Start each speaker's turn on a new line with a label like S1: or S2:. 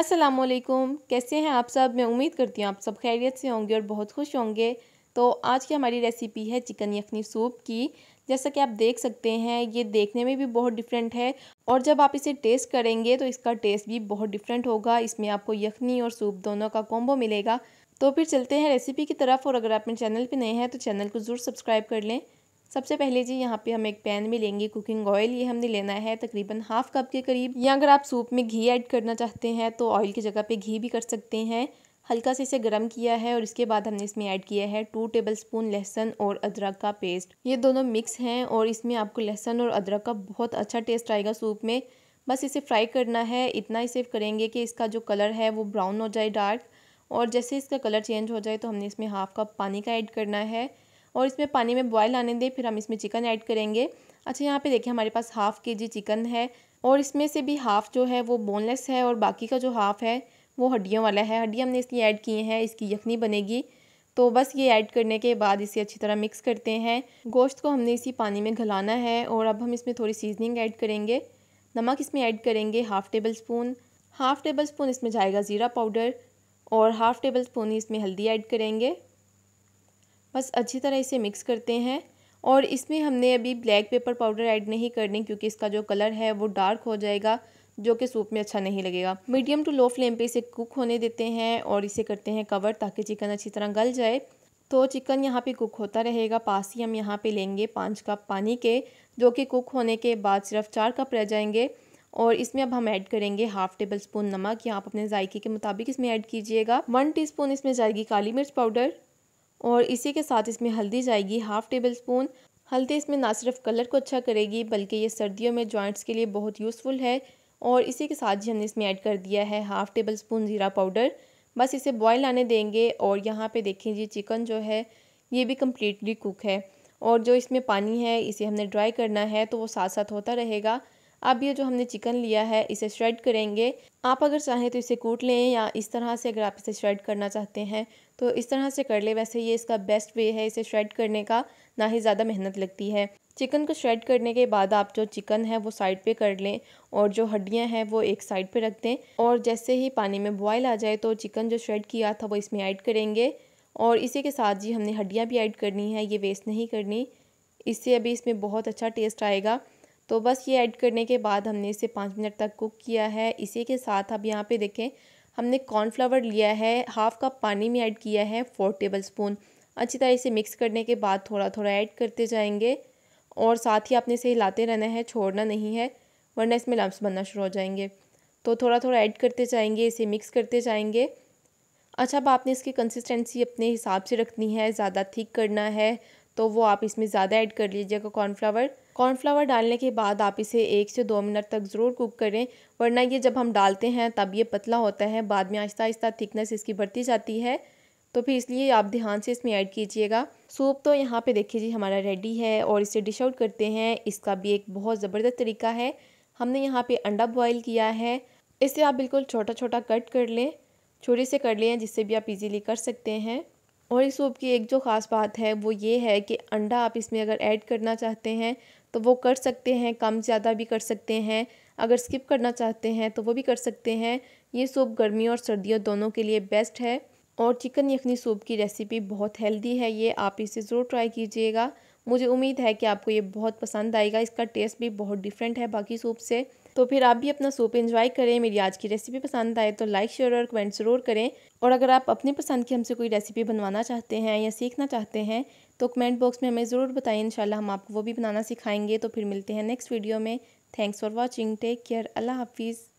S1: असलकुम कैसे हैं आप सब मैं उम्मीद करती हूँ आप सब खैरियत से होंगे और बहुत खुश होंगे तो आज की हमारी रेसिपी है चिकन यखनी सूप की जैसा कि आप देख सकते हैं ये देखने में भी बहुत डिफरेंट है और जब आप इसे टेस्ट करेंगे तो इसका टेस्ट भी बहुत डिफरेंट होगा इसमें आपको यखनी और सूप दोनों का कॉम्बो मिलेगा तो फिर चलते हैं रेसिपी की तरफ और अगर आप मेरे चैनल पर नए हैं तो चैनल को ज़रूर सब्सक्राइब कर लें सबसे पहले जी यहाँ पे हम एक पैन में लेंगे कुकिंग ऑयल ये हमने लेना है तकरीबन हाफ कप के करीब या अगर आप सूप में घी ऐड करना चाहते हैं तो ऑयल की जगह पे घी भी कर सकते हैं हल्का से इसे गर्म किया है और इसके बाद हमने इसमें ऐड किया है टू टेबल स्पून लहसन और अदरक का पेस्ट ये दोनों मिक्स हैं और इसमें आपको लहसन और अदरक का बहुत अच्छा टेस्ट आएगा सूप में बस इसे फ्राई करना है इतना ही सेव करेंगे कि इसका जो कलर है वो ब्राउन हो जाए डार्क और जैसे इसका कलर चेंज हो जाए तो हमने इसमें हाफ कप पानी का ऐड करना है और इसमें पानी में बॉयल आने दें फिर हम इसमें चिकन ऐड करेंगे अच्छा यहाँ पे देखिए हमारे पास हाफ़ के जी चिकन है और इसमें से भी हाफ़ जो है वो बोनलेस है और बाकी का जो हाफ़ है वो हड्डियों वाला है हड्डी हमने इसलिए ऐड किए हैं इसकी यखनी बनेगी तो बस ये ऐड करने के बाद इसे अच्छी तरह मिक्स करते हैं गोश्त को हमने इसी पानी में घलाना है और अब हम इसमें थोड़ी सीजनिंग ऐड करेंगे नमक इसमें ऐड करेंगे half tablespoon half tablespoon इसमें जाएगा ज़ीरा पाउडर और हाफ़ टेबल स्पून इसमें हल्दी ऐड करेंगे बस अच्छी तरह इसे मिक्स करते हैं और इसमें हमने अभी ब्लैक पेपर पाउडर ऐड नहीं करनी क्योंकि इसका जो कलर है वो डार्क हो जाएगा जो कि सूप में अच्छा नहीं लगेगा मीडियम टू लो फ्लेम पे इसे कुक होने देते हैं और इसे करते हैं कवर ताकि चिकन अच्छी तरह गल जाए तो चिकन यहाँ पे कुक होता रहेगा पास ही हम यहाँ पे लेंगे पाँच कप पानी के जो कि कुक होने के बाद सिर्फ चार कप रह जाएंगे और इसमें अब हम ऐड करेंगे हाफ टेबल स्पून नमक यहाँ आप अपने जायके के मुताबिक इसमें ऐड कीजिएगा वन टी इसमें जाएगी काली मिर्च पाउडर और इसी के साथ इसमें हल्दी जाएगी हाफ़ टेबल स्पून हल्दी इसमें ना सिर्फ कलर को अच्छा करेगी बल्कि ये सर्दियों में जॉइंट्स के लिए बहुत यूज़फुल है और इसी के साथ ही हमने इसमें ऐड कर दिया है हाफ़ टेबल स्पून ज़ीरा पाउडर बस इसे बॉयल आने देंगे और यहाँ पे देखें जी चिकन जो है ये भी कम्प्लीटली कुक है और जो इसमें पानी है इसे हमने ड्राई करना है तो वो साथ साथ होता रहेगा अब ये जो हमने चिकन लिया है इसे श्रेड करेंगे आप अगर चाहें तो इसे कूट लें या इस तरह से अगर आप इसे श्रेड करना चाहते हैं तो इस तरह से कर ले वैसे ये इसका बेस्ट वे है इसे श्रेड करने का ना ही ज़्यादा मेहनत लगती है चिकन को श्रेड करने के बाद आप जो चिकन है वो साइड पे कर लें और जो हड्डियां हैं वो एक साइड पे रख दें और जैसे ही पानी में बॉयल आ जाए तो चिकन जो श्रेड किया था वो इसमें ऐड करेंगे और इसी के साथ जी हमने हड्डियाँ भी ऐड करनी है ये वेस्ट नहीं करनी इससे अभी इसमें बहुत अच्छा टेस्ट आएगा तो बस ये ऐड करने के बाद हमने इसे पाँच मिनट तक कुक किया है इसी के साथ अब यहाँ पे देखें हमने कॉर्नफ्लावर लिया है हाफ़ कप पानी में ऐड किया है फोर टेबल स्पून अच्छी तरह इसे मिक्स करने के बाद थोड़ा थोड़ा ऐड करते जाएंगे और साथ ही आपने इसे हिलाते रहना है छोड़ना नहीं है वरना इसमें लम्ब बनना शुरू हो जाएंगे तो थोड़ा थोड़ा ऐड करते जाएंगे इसे मिक्स करते जाएंगे अच्छा अब आपने इसकी कंसिस्टेंसी अपने हिसाब से रखनी है ज़्यादा थिक करना है तो वो आप इसमें ज़्यादा ऐड कर लीजिएगा कॉर्नफ्लावर कॉर्नफ्लावर डालने के बाद आप इसे एक से दो मिनट तक ज़रूर कुक करें वरना ये जब हम डालते हैं तब ये पतला होता है बाद में आहिस्ता आहिस्ता थिकनेस इसकी बढ़ती जाती है तो फिर इसलिए आप ध्यान से इसमें ऐड कीजिएगा सूप तो यहाँ पे देखिए जी हमारा रेडी है और इसे डिश आउट करते हैं इसका भी एक बहुत ज़बरदस्त तरीका है हमने यहाँ पे अंडा बॉईल किया है इसे आप बिल्कुल छोटा छोटा कट कर लें छुरी से कर लें जिससे भी आप इजीली कर सकते हैं और इस सूप की एक जो ख़ास बात है वो ये है कि अंडा आप इसमें अगर ऐड करना चाहते हैं तो वो कर सकते हैं कम ज़्यादा भी कर सकते हैं अगर स्किप करना चाहते हैं तो वो भी कर सकते हैं ये सूप गर्मी और सर्दियों दोनों के लिए बेस्ट है और चिकन यखनी सूप की रेसिपी बहुत हेल्दी है ये आप इसे ज़रूर ट्राई कीजिएगा मुझे उम्मीद है कि आपको ये बहुत पसंद आएगा इसका टेस्ट भी बहुत डिफरेंट है बाकी सूप से तो फिर आप भी अपना सूप इन्जॉय करें मेरी आज की रेसिपी पसंद आए तो लाइक शेयर और कमेंट ज़रूर करें और अगर आप अपनी पसंद की हमसे कोई रेसिपी बनवाना चाहते हैं या सीखना चाहते हैं तो कमेंट बॉक्स में हमें ज़रूर बताएं इंशाल्लाह हम आपको वो भी बनाना सिखाएंगे तो फिर मिलते हैं नेक्स्ट वीडियो में thanks for watching take care अल्लाह हाफिज़